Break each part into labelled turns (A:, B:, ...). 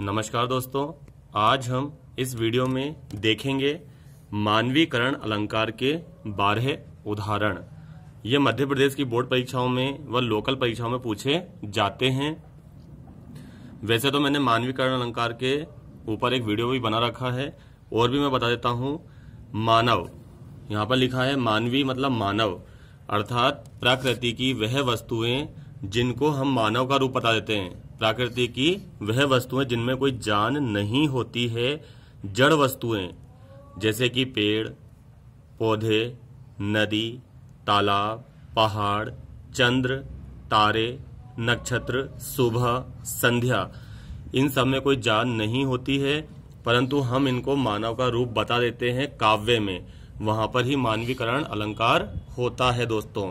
A: नमस्कार दोस्तों आज हम इस वीडियो में देखेंगे मानवीकरण अलंकार के बारह उदाहरण ये मध्य प्रदेश की बोर्ड परीक्षाओं में व लोकल परीक्षाओं में पूछे जाते हैं वैसे तो मैंने मानवीकरण अलंकार के ऊपर एक वीडियो भी बना रखा है और भी मैं बता देता हूं मानव यहाँ पर लिखा है मानवी मतलब मानव अर्थात प्रकृति की वह वस्तुएं जिनको हम मानव का रूप बता देते हैं प्रकृति की वह वस्तुएं जिनमें कोई जान नहीं होती है जड़ वस्तुएं जैसे कि पेड़ पौधे नदी तालाब पहाड़ चंद्र तारे नक्षत्र सुबह संध्या इन सब में कोई जान नहीं होती है परंतु हम इनको मानव का रूप बता देते हैं काव्य में वहां पर ही मानवीकरण अलंकार होता है दोस्तों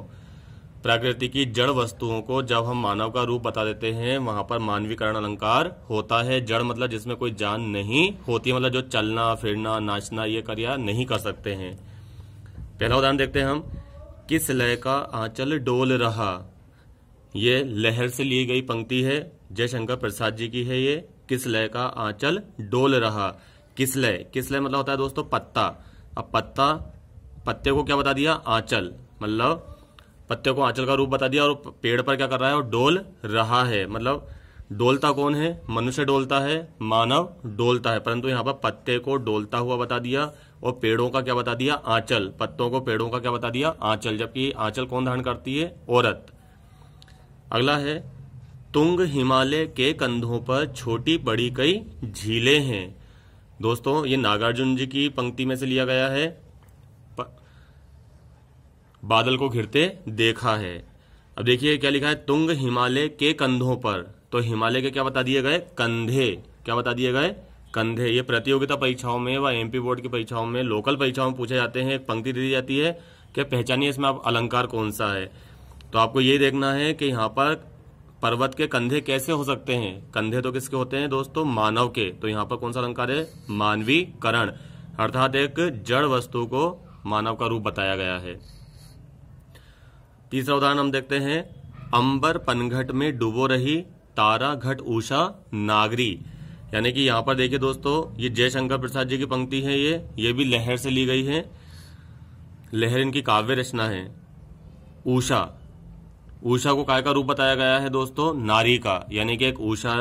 A: प्रकृति की जड़ वस्तुओं को जब हम मानव का रूप बता देते हैं वहां पर मानवीकरण अलंकार होता है जड़ मतलब जिसमें कोई जान नहीं होती मतलब जो चलना फिरना नाचना ये क्रिया नहीं कर सकते हैं पहला उदाहरण देखते हैं हम किस लय का आंचल डोल रहा ये लहर से ली गई पंक्ति है जयशंकर प्रसाद जी की है ये किस लय का आंचल डोल रहा किस लय किस लय मतलब होता है दोस्तों पत्ता अब पत्ता पत्ते को क्या बता दिया आंचल मतलब पत्ते को आंचल का रूप बता दिया और पेड़ पर क्या कर रहा है और डोल रहा है मतलब डोलता कौन है मनुष्य डोलता है मानव डोलता है परंतु यहाँ पर पत्ते को डोलता हुआ बता दिया और पेड़ों का क्या बता दिया आंचल पत्तों को पेड़ों का क्या बता दिया आंचल जबकि आंचल कौन धारण करती है औरत अगला है तुंग हिमालय के कंधों पर छोटी बड़ी कई झीलें हैं दोस्तों ये नागार्जुन जी की पंक्ति में से लिया गया है बादल को घिरते देखा है अब देखिए क्या लिखा है तुंग हिमालय के कंधों पर तो हिमालय के क्या बता दिए गए कंधे क्या बता दिए गए कंधे ये प्रतियोगिता परीक्षाओं में व एमपी बोर्ड की परीक्षाओं में लोकल परीक्षाओं में पूछे जाते हैं एक पंक्ति दे दी जाती है कि पहचानिए इसमें आप अलंकार कौन सा है तो आपको ये देखना है कि यहाँ पर पर्वत के कंधे कैसे हो सकते हैं कंधे तो किसके होते हैं दोस्तों मानव के तो यहाँ पर कौन सा अलंकार है मानवीकरण अर्थात एक जड़ वस्तु को मानव का रूप बताया गया है तीसरा उदाहरण हम देखते हैं अंबर पनघट में डूबो रही तारा घट उषा नागरी यानी कि यहां पर देखिए दोस्तों ये जयशंकर प्रसाद जी की पंक्ति है ये ये भी लहर से ली गई है लहर इनकी काव्य रचना है उषा उषा को काय का रूप बताया गया है दोस्तों नारी का यानी कि एक उषा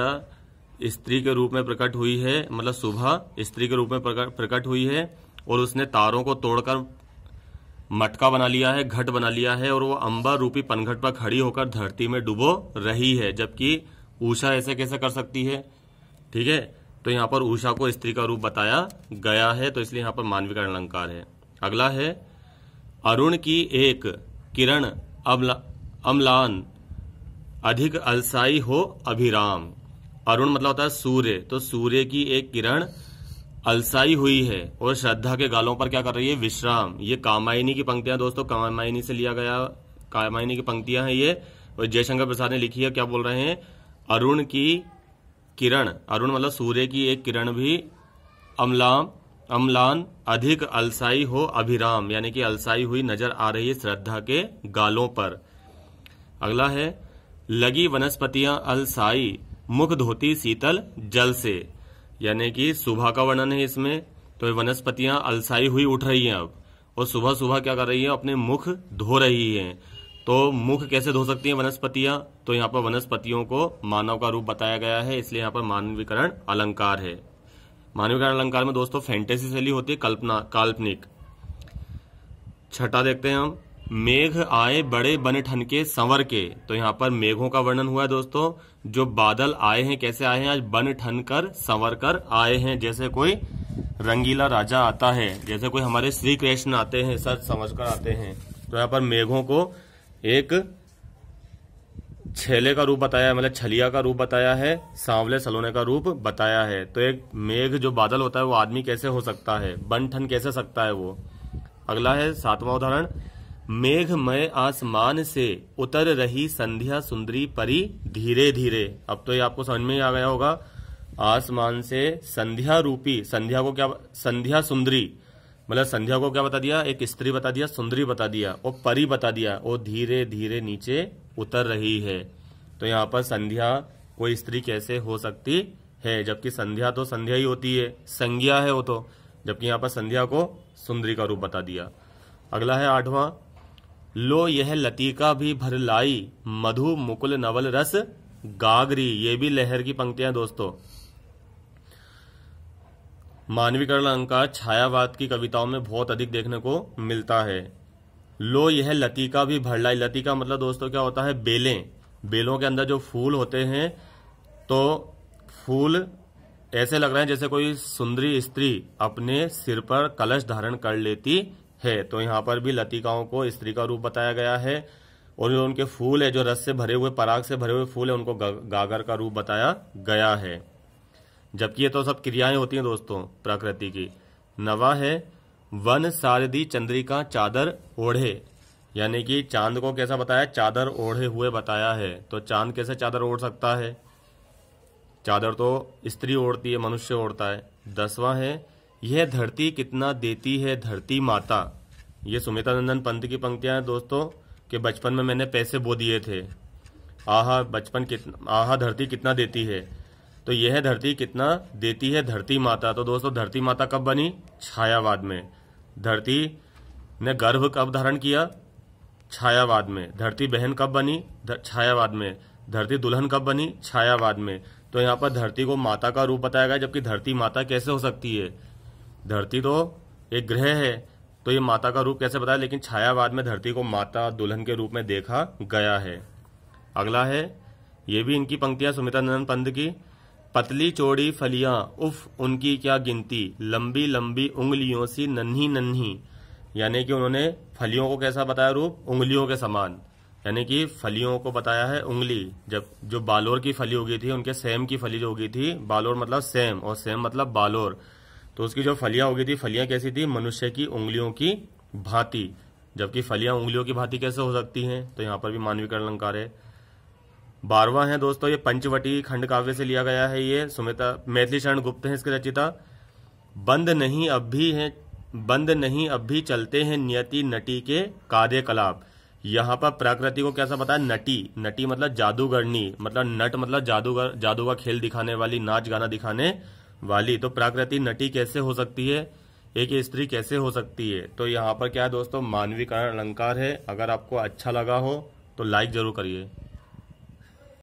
A: स्त्री के रूप में प्रकट हुई है मतलब सुबह स्त्री के रूप में प्रकट हुई है और उसने तारों को तोड़कर मटका बना लिया है घट बना लिया है और वो अंबा रूपी पनघट पर खड़ी होकर धरती में डुबो रही है जबकि ऊषा ऐसे कैसे कर सकती है ठीक है तो यहाँ पर ऊषा को स्त्री का रूप बताया गया है तो इसलिए यहाँ पर मानवी का अलंकार है अगला है अरुण की एक किरण अम्लान अधिक अलसाई हो अभिराम अरुण मतलब होता है सूर्य तो सूर्य की एक किरण अलसाई हुई है और श्रद्धा के गालों पर क्या कर रही है विश्राम ये कामायनी की पंक्तियां दोस्तों कामायनी से लिया गया कामायनी की पंक्तियां हैं ये और जयशंकर प्रसाद ने लिखी है क्या बोल रहे हैं अरुण की किरण अरुण मतलब सूर्य की एक किरण भी अमलाम अमलान अधिक अलसाई हो अभिराम यानी कि अलसाई हुई नजर आ रही है श्रद्धा के गालों पर अगला है लगी वनस्पतियां अलसाई मुख धोती शीतल जल से यानी कि सुबह का वर्णन है इसमें तो ये वनस्पतियां अलसाई हुई उठ रही हैं अब और सुबह सुबह क्या कर रही है अपने मुख धो रही हैं तो मुख कैसे धो सकती हैं वनस्पतियां तो यहाँ पर वनस्पतियों को मानव का रूप बताया गया है इसलिए यहाँ पर मानवीकरण अलंकार है मानवीकरण अलंकार में दोस्तों फैंटेसी शैली होती है कल्पना काल्पनिक छठा देखते हैं हम मेघ आए बड़े बन ठनके संवर के तो यहाँ पर मेघों का वर्णन हुआ है दोस्तों जो बादल आए हैं कैसे आए हैं आज बन ठन कर संवर कर आए हैं जैसे कोई रंगीला राजा आता है जैसे कोई हमारे श्री कृष्ण आते हैं सच समझ कर आते हैं तो यहाँ पर मेघों को एक छेले का रूप बताया है मतलब छलिया का रूप बताया है सांवले सलोने का रूप बताया है तो एक मेघ जो बादल होता है वो आदमी कैसे हो सकता है बन ठन कैसे सकता है वो अगला है सातवां उदाहरण मेघमय आसमान से उतर रही संध्या सुंदरी परी धीरे धीरे अब तो ये आपको समझ में आ गया होगा आसमान से संध्या रूपी संध्या को क्या संध्या सुंदरी मतलब संध्या को क्या बता दिया एक स्त्री बता दिया सुंदरी बता दिया और परी बता दिया वो धीरे धीरे नीचे उतर रही है तो यहाँ पर संध्या कोई स्त्री कैसे हो सकती है जबकि संध्या तो संध्या ही होती है संज्ञा है वो तो जबकि यहाँ पर संध्या को सुंदरी का रूप बता दिया अगला है आठवां लो यह लतीका भी भर लाई मधु मुकुल नवल रस गागरी ये भी लहर की पंक्तियां दोस्तों मानवीकरण अलंकार छायावाद की कविताओं में बहुत अधिक देखने को मिलता है लो यह लतीका भी भर लाई लतीका मतलब दोस्तों क्या होता है बेलें बेलों के अंदर जो फूल होते हैं तो फूल ऐसे लग रहे हैं जैसे कोई सुंदरी स्त्री अपने सिर पर कलश धारण कर लेती है तो यहाँ पर भी लतिकाओं को स्त्री का रूप बताया गया है और जो उनके फूल है जो रस से भरे हुए पराग से भरे हुए फूल है उनको गागर का रूप बताया गया है जबकि ये तो सब क्रियाएं होती हैं दोस्तों प्रकृति की नवा है वन सारदी चंद्रिका चादर ओढ़े यानी कि चांद को कैसा बताया चादर ओढ़े हुए बताया है तो चांद कैसे चादर ओढ़ सकता है चादर तो स्त्री ओढ़ती है मनुष्य ओढ़ता है दसवां है यह धरती कितना देती है धरती माता ये सुमिता नंदन पंत की पंक्तियां हैं दोस्तों कि बचपन में मैंने पैसे बो दिए थे आहा बचपन कितना आहा धरती कितना देती है तो यह धरती कितना देती है धरती माता तो दोस्तों धरती माता कब बनी छायावाद में धरती ने गर्भ कब धारण किया छायावाद में धरती बहन कब बनी छायावाद में धरती दुल्हन कब बनी छायावाद में तो यहाँ पर धरती को माता का रूप बताया गया जबकि धरती माता कैसे हो सकती है धरती तो एक ग्रह है तो ये माता का रूप कैसे बताया लेकिन छायावाद में धरती को माता दुल्हन के रूप में देखा गया है अगला है ये भी इनकी पंक्तियां सुमिता नंदन पंत की पतली चौड़ी फलियां उफ उनकी क्या गिनती लंबी लंबी उंगलियों सी नन्ही नन्ही यानी कि उन्होंने फलियों को कैसा बताया रूप उंगलियों के समान यानी कि फलियों को बताया है उंगली जब जो बालोर की फली होगी थी उनके सेम की फली जो होगी थी बालोर मतलब सेम और सेम मतलब बालोर तो उसकी जो फलियां हो गई थी फलियां कैसी थी मनुष्य की उंगलियों की भांति जबकि फलियां उंगलियों की भांति कैसे हो सकती हैं तो यहां पर भी मानवीकरण अलंकार है बारवा है दोस्तों ये पंचवटी खंड काव्य से लिया गया है ये सुमिता मैथिली शरण गुप्त है इसके रचिता बंद नहीं अब भी है बंद नहीं अब भी चलते हैं नियति नटी के कार्यकलाप यहाँ पर प्रकृति को कैसा बताया नटी नटी मतलब जादूगरनी मतलब नट मतलब जादूगर जादू का खेल दिखाने वाली नाच गाना दिखाने वाली तो प्राकृतिक नटी कैसे हो सकती है एक स्त्री कैसे हो सकती है तो यहाँ पर क्या है दोस्तों मानवीकरण अलंकार है अगर आपको अच्छा लगा हो तो लाइक जरूर करिए